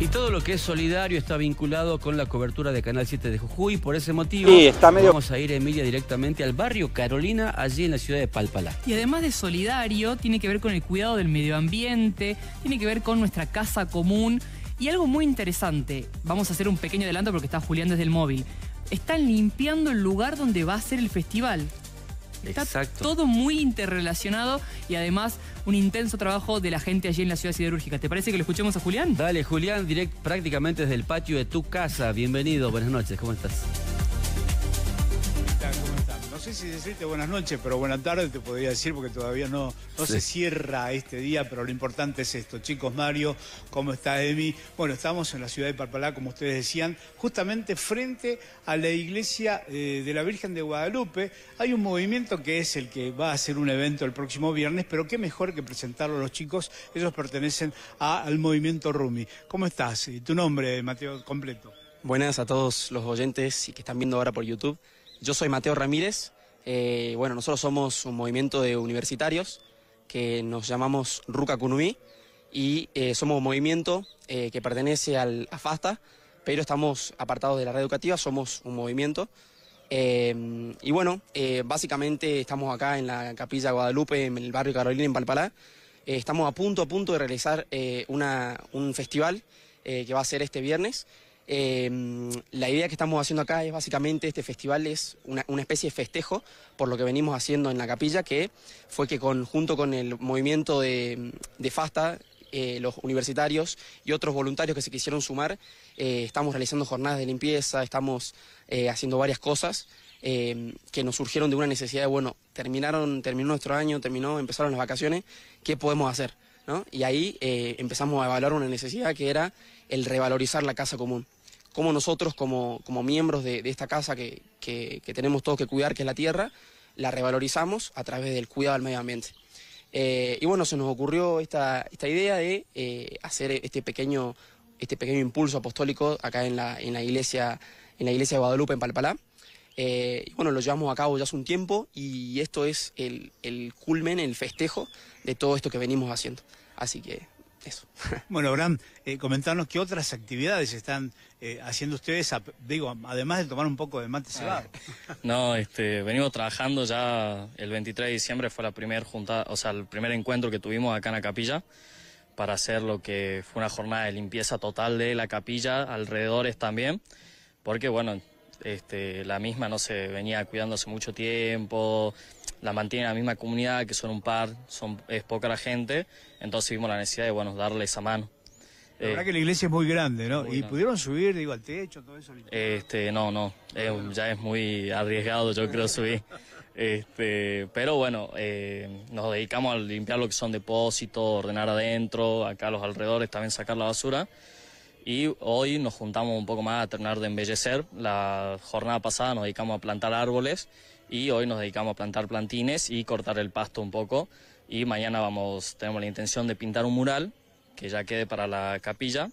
Y todo lo que es solidario está vinculado con la cobertura de Canal 7 de Jujuy. Por ese motivo, vamos a ir, Emilia, directamente al barrio Carolina, allí en la ciudad de Palpalá. Y además de solidario, tiene que ver con el cuidado del medio ambiente, tiene que ver con nuestra casa común. Y algo muy interesante, vamos a hacer un pequeño adelanto porque está Julián desde el móvil. Están limpiando el lugar donde va a ser el festival. Está todo muy interrelacionado y además un intenso trabajo de la gente allí en la ciudad siderúrgica. ¿Te parece que lo escuchemos a Julián? Dale, Julián, direct prácticamente desde el patio de tu casa. Bienvenido, buenas noches, ¿cómo estás? no sé si decirte buenas noches, pero buena tarde te podría decir porque todavía no, se cierra este día, pero lo importante es esto. Chicos, Mario, ¿cómo está Emi? Bueno, estamos en la ciudad de Parpalá, como ustedes decían, justamente frente a la iglesia eh, de la Virgen de Guadalupe. Hay un movimiento que es el que va a hacer un evento el próximo viernes, pero qué mejor que presentarlo a los chicos. Ellos pertenecen al movimiento Rumi. ¿Cómo estás? ¿Y tu nombre, Mateo, completo? Buenas a todos los oyentes y que están viendo ahora por YouTube. Yo soy Mateo Ramírez. Eh, bueno, nosotros somos un movimiento de universitarios que nos llamamos Ruca Kunumi y eh, somos un movimiento eh, que pertenece al AFASTA, pero estamos apartados de la red educativa, somos un movimiento. y bueno, básicamente estamos acá en la Capilla Guadalupe, en el barrio Carolina, en Palpalá. estamos a punto, a punto de realizar un festival que va a ser este viernes. Em, la idea que estamos haciendo acá es básicamente este festival es una, especie de festejo por lo que venimos haciendo en la capilla, que fue que junto con el movimiento de, Fasta, eh, los universitarios y otros voluntarios que se quisieron sumar, eh, estamos realizando jornadas de limpieza, estamos eh, haciendo varias cosas. Em, que nos surgieron de una necesidad de, bueno, terminaron, terminó nuestro año, terminó, empezaron las vacaciones, ¿qué podemos hacer? ¿No? Y ahí empezamos a evaluar una necesidad que era el revalorizar la casa común cómo nosotros como, miembros de, esta casa que, tenemos todos que cuidar, que es la tierra, la revalorizamos a través del cuidado al medio ambiente. Eh, y bueno, se nos ocurrió esta, esta idea de eh, hacer este pequeño, este pequeño impulso apostólico acá en la, en la, iglesia, en la iglesia de Guadalupe, en Palpalá. Eh, y bueno, lo llevamos a cabo ya hace un tiempo y esto es el, el culmen, el festejo de todo esto que venimos haciendo. Así que Bueno, Abraham, eh, comentarnos qué otras actividades están eh, haciendo ustedes, digo, además de tomar un poco de mate ah. cebado. no, este, venimos trabajando ya, el 23 de diciembre fue la primera junta, o sea, el primer encuentro que tuvimos acá en la capilla para hacer lo que fue una jornada de limpieza total de la capilla, alrededores también, porque bueno, este, la misma no se venía cuidando hace mucho tiempo, la mantiene la misma comunidad, que son un par, son, es poca la gente, entonces vimos la necesidad de bueno, darle esa mano. La verdad eh, que la iglesia es muy grande, ¿no? ¿Y pudieron subir, digo, al techo, todo eso? Este, no, no, ya es muy arriesgado, yo creo, subir. Este, pero bueno, eh, nos dedicamos a limpiar lo que son depósitos, ordenar adentro, acá a los alrededores, también sacar la basura. Y hoy nos juntamos un poco más a terminar de embellecer. La jornada pasada nos dedicamos a plantar árboles y hoy nos dedicamos a plantar plantines y cortar el pasto un poco y mañana vamos, tenemos la intención de pintar un mural que ya quede para la capilla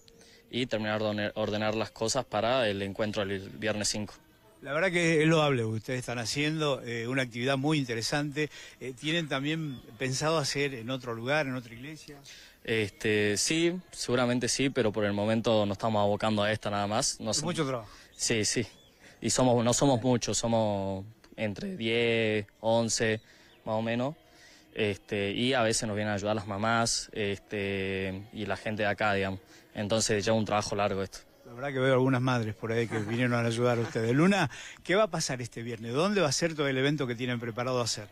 y terminar de ordenar las cosas para el encuentro el viernes 5. La verdad que es loable lo hable ustedes están haciendo, eh, una actividad muy interesante. Eh, ¿Tienen también pensado hacer en otro lugar, en otra iglesia? Este, sí, seguramente sí, pero por el momento no estamos abocando a esta nada más. No es mucho trabajo. Sí, sí. Y somos, no somos muchos, somos entre 10, 11, más o menos. Este, y a veces nos vienen a ayudar las mamás este, y la gente de acá, digamos. Entonces ya un trabajo largo esto. La verdad que veo algunas madres por ahí que vinieron a ayudar a ustedes. Luna, ¿qué va a pasar este viernes? ¿Dónde va a ser todo el evento que tienen preparado hacer?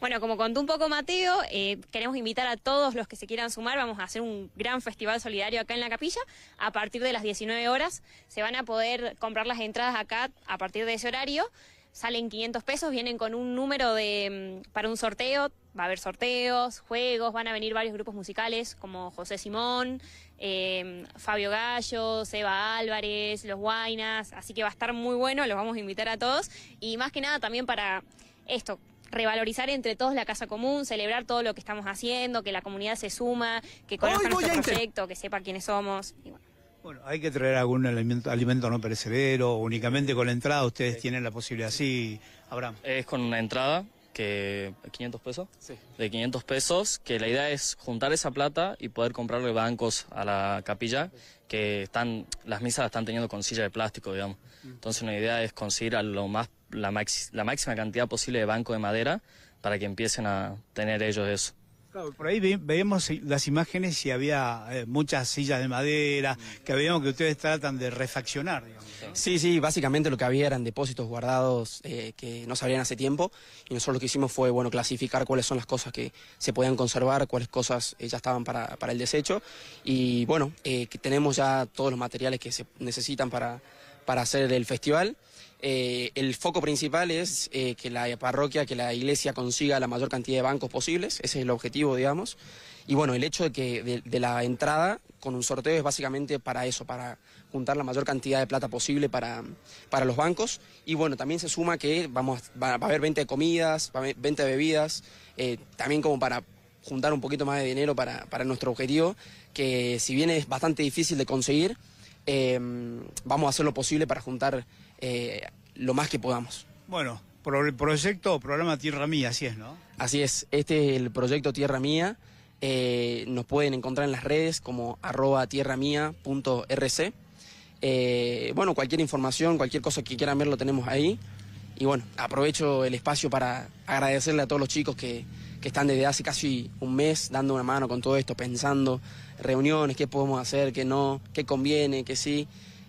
Bueno, como contó un poco Mateo, eh, queremos invitar a todos los que se quieran sumar. Vamos a hacer un gran festival solidario acá en la capilla a partir de las 19 horas. Se van a poder comprar las entradas acá a partir de ese horario salen 500 pesos, vienen con un número de, mm, para un sorteo, va a haber sorteos, juegos, van a venir varios grupos musicales como José Simón, em, Fabio Gallo, Seba Álvarez, Los Guainas, así que va a estar muy bueno, los vamos a invitar a todos y más que nada también para esto, revalorizar entre todos la casa común, celebrar todo lo que estamos haciendo, que la comunidad se suma, que conozca nuestro proyecto, que sepa quiénes somos. Y bueno. Bueno, hay que traer algún alimento, alimento no perecedero, únicamente con la entrada ustedes tienen la posibilidad, sí, Abraham. Es con una entrada que 500 pesos, sí. de 500 pesos, que la idea es juntar esa plata y poder comprarle bancos a la capilla, que están, las misas las están teniendo con silla de plástico, digamos. Mm. Entonces la idea es conseguir lo más, la, la máxima cantidad posible de banco de madera para que empiecen a tener ellos eso. Claro, por ahí veíamos las imágenes y había eh, muchas sillas de madera que veíamos que ustedes tratan de refaccionar. Digamos, sí, sí, básicamente lo que había eran depósitos guardados eh, que no sabían hace tiempo y nosotros lo que hicimos fue bueno clasificar cuáles son las cosas que se podían conservar, cuáles cosas eh, ya estaban para, el desecho y bueno, que tenemos ya todos los materiales que se necesitan para, para hacer el festival eh, el foco principal es eh, que la parroquia, que la iglesia consiga la mayor cantidad de bancos posibles, ese es el objetivo, digamos. Y bueno, el hecho de que de, la entrada con un sorteo es básicamente para eso, para juntar la mayor cantidad de plata posible para, los bancos. Y bueno, también se suma que vamos, va, a haber venta de comidas, 20 de bebidas, eh, también como para juntar un poquito más de dinero para, para nuestro objetivo, que si bien es bastante difícil de conseguir, Em, vamos a hacer lo posible para juntar eh, lo más que podamos. Bueno, el proyecto programa Tierra Mía, así es, ¿no? Así es, este es el proyecto Tierra Mía. Eh, nos pueden encontrar en las redes como arroba tierramía.rc. Eh, bueno, cualquier información, cualquier cosa que quieran ver lo tenemos ahí. Y bueno, aprovecho el espacio para agradecerle a todos los chicos que, que están desde hace casi un mes dando una mano con todo esto, pensando reuniones, qué podemos hacer, qué no, qué conviene, qué sí.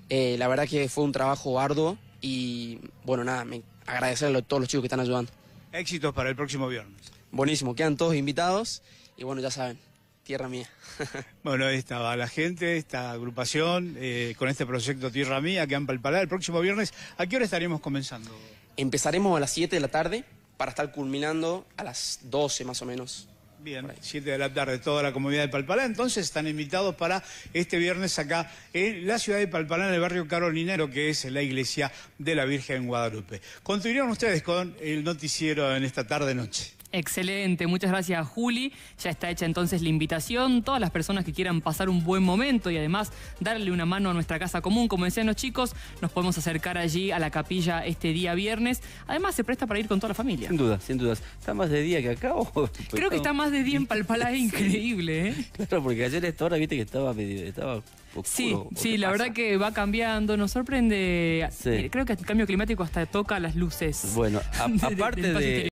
Eh, la verdad que fue un trabajo arduo y bueno, nada, me agradecerle a todos los chicos que están ayudando. Éxitos para el próximo viernes. Buenísimo, quedan todos invitados y bueno, ya saben, tierra mía. bueno, ahí estaba la gente, esta agrupación, eh, con este proyecto Tierra Mía, que han palpalado el próximo viernes. ¿A qué hora estaremos comenzando? Empezaremos a las 7 de la tarde para estar culminando a las 12 más o menos. Bien, 7 de la tarde, toda la comunidad de Palpalá. Entonces están invitados para este viernes acá en la ciudad de Palpalá, en el barrio Carolinero, que es la iglesia de la Virgen Guadalupe. Continuarán ustedes con el noticiero en esta tarde-noche. Excelente, muchas gracias Juli. Ya está hecha entonces la invitación. Todas las personas que quieran pasar un buen momento y además darle una mano a nuestra casa común, como decían los chicos, nos podemos acercar allí a la capilla este día viernes. Además se presta para ir con toda la familia. Sin duda, sin dudas. ¿Está más de día que acá? Creo pues que está más de día en Palpalá, es increíble. ¿eh? Claro, porque ayer a esta hora viste que estaba Estaba... Oscuro, sí, sí, la verdad que va cambiando, nos sorprende. Creo que el cambio climático hasta toca las luces. Bueno, aparte de